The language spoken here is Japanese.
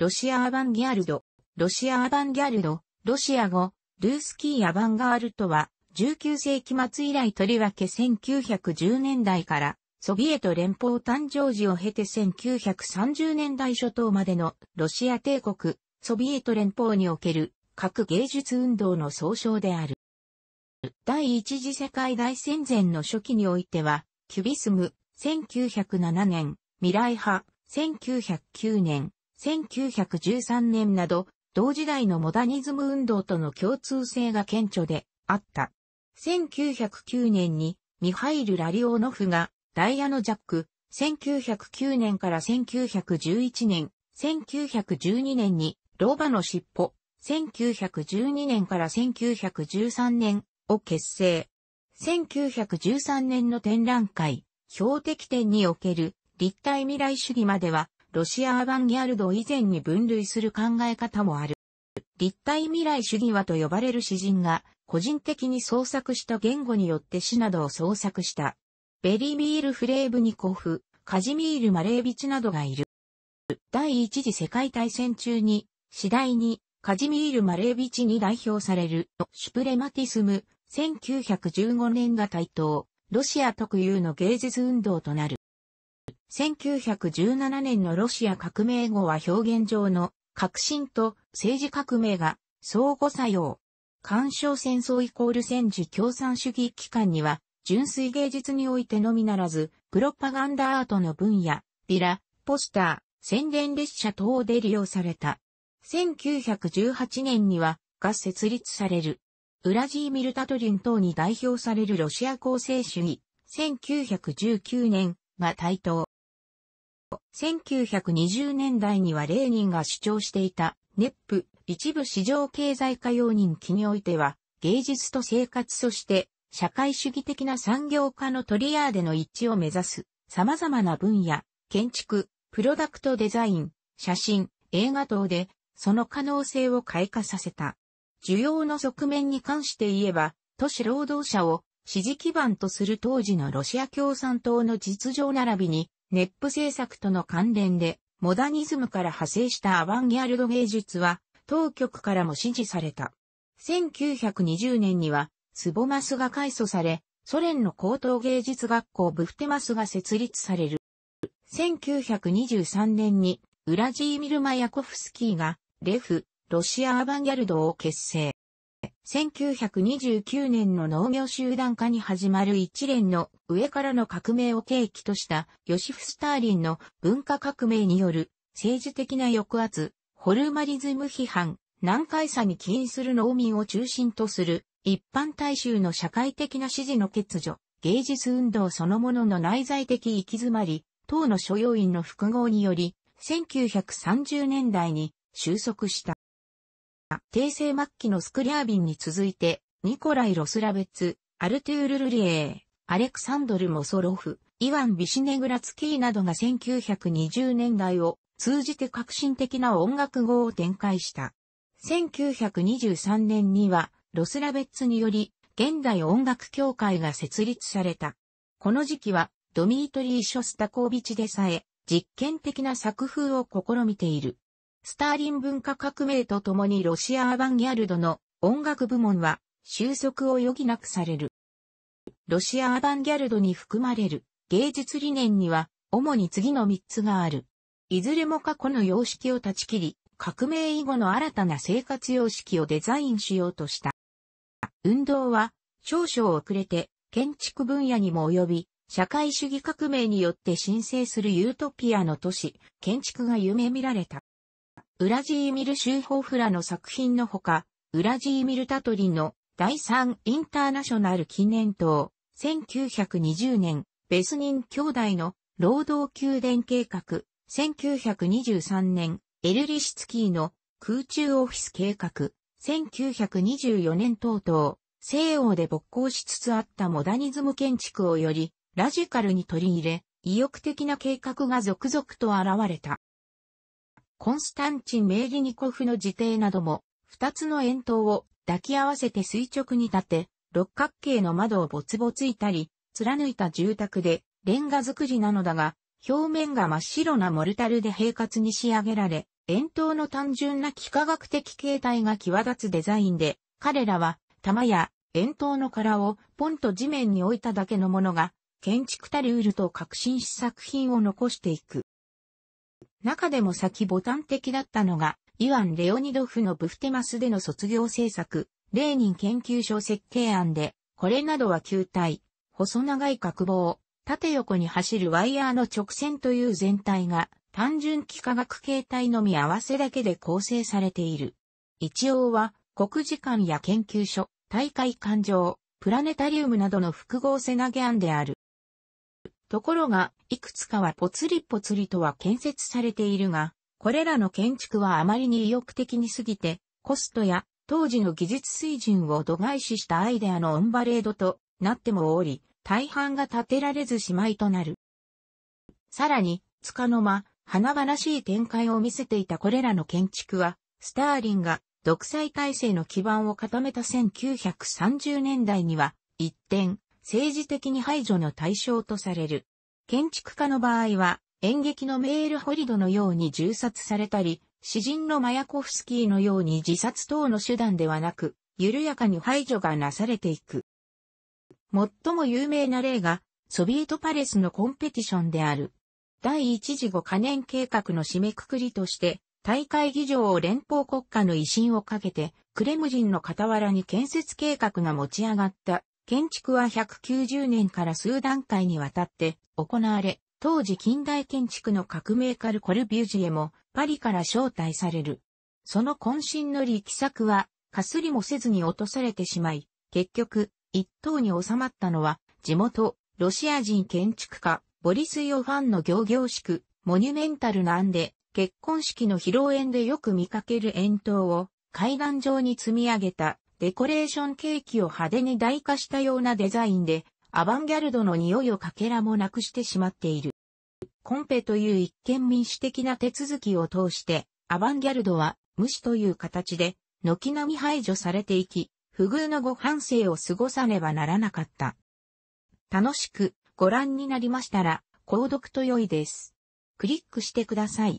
ロシアアバンギャルド、ロシアアバンギャルド、ロシア語、ルースキーアバンガールとは、19世紀末以来とりわけ1910年代から、ソビエト連邦誕生時を経て1930年代初頭までのロシア帝国、ソビエト連邦における各芸術運動の総称である。第一次世界大戦前の初期においては、キュビスム、1907年、未来派、1909年、1913年など、同時代のモダニズム運動との共通性が顕著であった。1909年にミハイル・ラリオノフがダイヤのジャック、1909年から1911年、1912年にーバの尻尾、1912年から1913年を結成。1913年の展覧会、標的点における立体未来主義まではロシアアバンギャルド以前に分類する考え方もある。立体未来主義はと呼ばれる詩人が、個人的に創作した言語によって詩などを創作した。ベリミール・フレーブニコフ、カジミール・マレービチなどがいる。第一次世界大戦中に、次第に、カジミール・マレービチに代表される、シュプレマティスム、1915年が台頭、ロシア特有の芸術運動となる。1917年のロシア革命後は表現上の革新と政治革命が相互作用。干渉戦争イコール戦時共産主義機関には、純粋芸術においてのみならず、プロパガンダアートの分野、ビラ、ポスター、宣伝列車等で利用された。1918年には、が設立される。ウラジーミル・タトリン等に代表されるロシア構成主義。1919年、が台頭。1920年代にはレーニンが主張していた、ネップ、一部市場経済化容認期においては、芸術と生活そして社会主義的な産業化のトリアーでの一致を目指す様々な分野、建築、プロダクトデザイン、写真、映画等でその可能性を開花させた。需要の側面に関して言えば、都市労働者を支持基盤とする当時のロシア共産党の実情並びにネップ制作との関連で、モダニズムから派生したアバンギャルド芸術は、当局からも支持された。1920年には、スボマスが改祖され、ソ連の高等芸術学校ブフテマスが設立される。1923年に、ウラジーミル・マヤコフスキーが、レフ、ロシアアバンギャルドを結成。1929年の農業集団化に始まる一連の上からの革命を契機としたヨシフ・スターリンの文化革命による政治的な抑圧、ホルマリズム批判、難解さに起因する農民を中心とする一般大衆の社会的な支持の欠如、芸術運動そのものの内在的行き詰まり、等の所要員の複合により、1930年代に収束した。帝政末期のスクリャービンに続いて、ニコライ・ロスラベツ、アルトゥール・ルリエー、アレクサンドル・モソロフ、イワン・ビシネグラツキーなどが1920年代を通じて革新的な音楽号を展開した。1923年には、ロスラベッツにより、現代音楽協会が設立された。この時期は、ドミートリー・ショスタコービチでさえ、実験的な作風を試みている。スターリン文化革命とともにロシアアバンギャルドの音楽部門は収束を余儀なくされる。ロシアアバンギャルドに含まれる芸術理念には主に次の3つがある。いずれも過去の様式を断ち切り、革命以後の新たな生活様式をデザインしようとした。運動は少々遅れて建築分野にも及び、社会主義革命によって申請するユートピアの都市、建築が夢見られた。ウラジーミル・シューホフラの作品のほか、ウラジーミル・タトリの第3インターナショナル記念塔、1920年、ベスニン兄弟の労働宮殿計画、1923年、エルリシツキーの空中オフィス計画、1924年等々、西欧で勃興しつつあったモダニズム建築をより、ラジカルに取り入れ、意欲的な計画が続々と現れた。コンスタンチン・メイギニコフの自邸なども、二つの円筒を抱き合わせて垂直に立て、六角形の窓をぼつぼついたり、貫いた住宅で、レンガ造りなのだが、表面が真っ白なモルタルで平滑に仕上げられ、円筒の単純な幾何学的形態が際立つデザインで、彼らは、玉や円筒の殻をポンと地面に置いただけのものが、建築たるウルと革新し作品を残していく。中でも先ボタン的だったのが、イワン・レオニドフのブフテマスでの卒業制作、レーニン研究所設計案で、これなどは球体、細長い角棒、縦横に走るワイヤーの直線という全体が、単純幾何学形態のみ合わせだけで構成されている。一応は、国時間や研究所、大会環状、プラネタリウムなどの複合背投げ案である。ところが、いくつかはぽつりぽつりとは建設されているが、これらの建築はあまりに意欲的に過ぎて、コストや当時の技術水準を度外視したアイデアのオンバレードとなってもおり、大半が建てられずしまいとなる。さらに、つかの間、華々しい展開を見せていたこれらの建築は、スターリンが独裁体制の基盤を固めた1930年代には、一転、政治的に排除の対象とされる。建築家の場合は、演劇のメールホリドのように銃殺されたり、詩人のマヤコフスキーのように自殺等の手段ではなく、緩やかに排除がなされていく。最も有名な例が、ソビエトパレスのコンペティションである。第一次5カ年計画の締めくくりとして、大会議場を連邦国家の威信をかけて、クレム人の傍らに建設計画が持ち上がった。建築は190年から数段階にわたって行われ、当時近代建築の革命カル・コルビュジエもパリから招待される。その渾身の力作は、かすりもせずに落とされてしまい、結局、一等に収まったのは、地元、ロシア人建築家、ボリス・ヨファンの行々しく、モニュメンタルな案で、結婚式の披露宴でよく見かける円筒を階段状に積み上げたデコレーションケーキを派手に台化したようなデザインで、アバンギャルドの匂いをかけらもなくしてしまっている。コンペという一見民主的な手続きを通して、アバンギャルドは無視という形で、軒並み排除されていき、不遇のご反省を過ごさねばならなかった。楽しくご覧になりましたら、購読と良いです。クリックしてください。